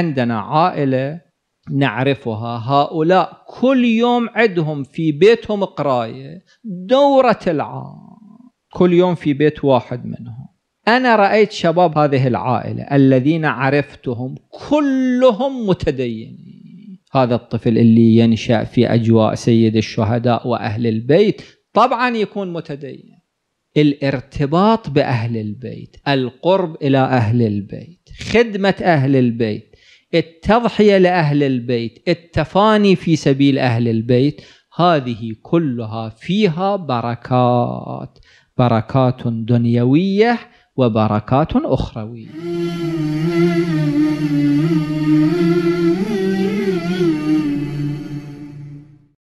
عندنا عائله نعرفها هؤلاء كل يوم عندهم في بيتهم قرايه دوره العام كل يوم في بيت واحد منهم انا رايت شباب هذه العائله الذين عرفتهم كلهم متدينين هذا الطفل اللي ينشا في اجواء سيد الشهداء واهل البيت طبعا يكون متدين الارتباط باهل البيت القرب الى اهل البيت خدمه اهل البيت التضحيه لاهل البيت التفاني في سبيل اهل البيت هذه كلها فيها بركات بركات دنيويه وبركات اخرويه